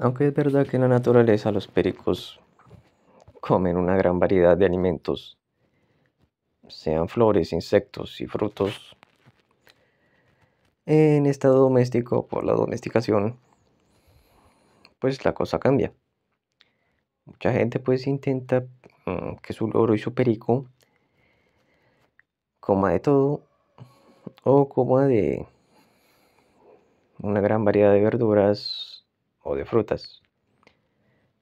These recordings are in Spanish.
Aunque es verdad que en la naturaleza los pericos comen una gran variedad de alimentos, sean flores, insectos y frutos, en estado doméstico por la domesticación, pues la cosa cambia. Mucha gente pues intenta mm, que su loro y su perico coma de todo o coma de una gran variedad de verduras, de frutas.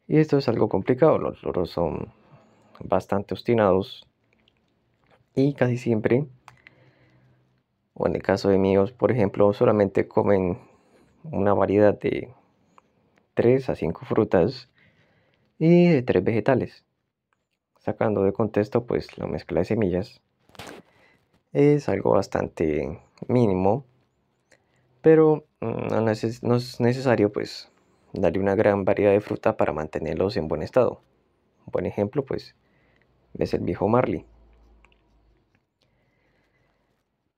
Y esto es algo complicado, los loros son bastante obstinados y casi siempre, o en el caso de míos, por ejemplo, solamente comen una variedad de 3 a 5 frutas y de 3 vegetales. Sacando de contexto pues la mezcla de semillas es algo bastante mínimo, pero mm, no es necesario pues darle una gran variedad de fruta para mantenerlos en buen estado. Un buen ejemplo pues es el viejo Marley.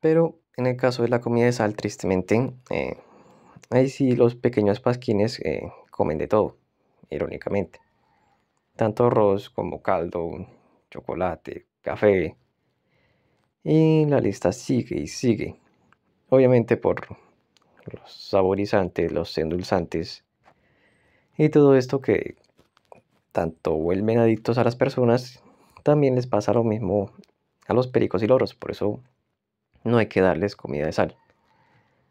Pero en el caso de la comida de sal, tristemente, eh, ahí sí los pequeños pasquines eh, comen de todo, irónicamente. Tanto arroz como caldo, chocolate, café. Y la lista sigue y sigue. Obviamente por los saborizantes, los endulzantes, y todo esto que tanto vuelven adictos a las personas, también les pasa lo mismo a los pericos y loros, por eso no hay que darles comida de sal.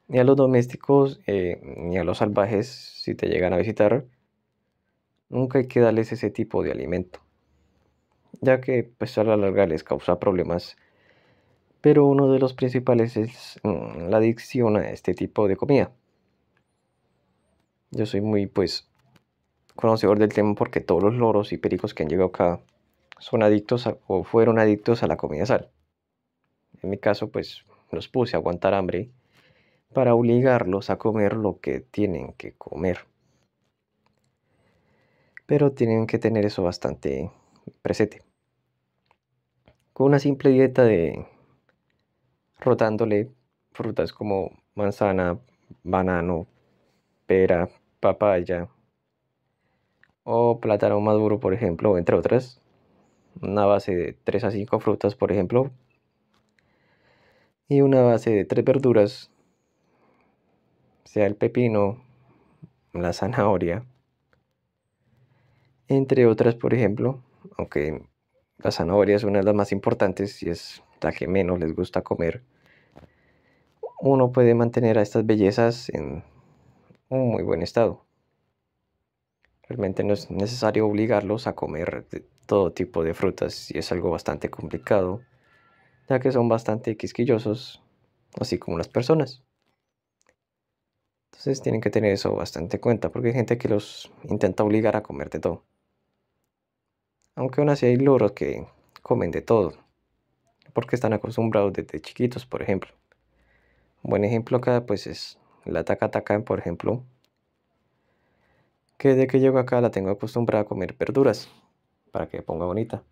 Ni a los domésticos eh, ni a los salvajes, si te llegan a visitar, nunca hay que darles ese tipo de alimento, ya que pues, a la larga les causa problemas. Pero uno de los principales es mm, la adicción a este tipo de comida. Yo soy muy pues conocedor del tema porque todos los loros y pericos que han llegado acá son adictos o fueron adictos a la comida sal. En mi caso, pues los puse a aguantar hambre para obligarlos a comer lo que tienen que comer. Pero tienen que tener eso bastante presente. Con una simple dieta de rotándole frutas como manzana, banano, pera, papaya, o plátano maduro, por ejemplo, entre otras. Una base de 3 a 5 frutas, por ejemplo. Y una base de 3 verduras, sea el pepino, la zanahoria, entre otras, por ejemplo, aunque la zanahoria es una de las más importantes y es la que menos les gusta comer, uno puede mantener a estas bellezas en un muy buen estado. Realmente no es necesario obligarlos a comer todo tipo de frutas y es algo bastante complicado, ya que son bastante quisquillosos, así como las personas. Entonces tienen que tener eso bastante en cuenta, porque hay gente que los intenta obligar a comer de todo. Aunque aún así hay loros que comen de todo, porque están acostumbrados desde chiquitos, por ejemplo. Un buen ejemplo acá pues es la taca -taca, por ejemplo, que desde que llego acá la tengo acostumbrada a comer verduras para que ponga bonita.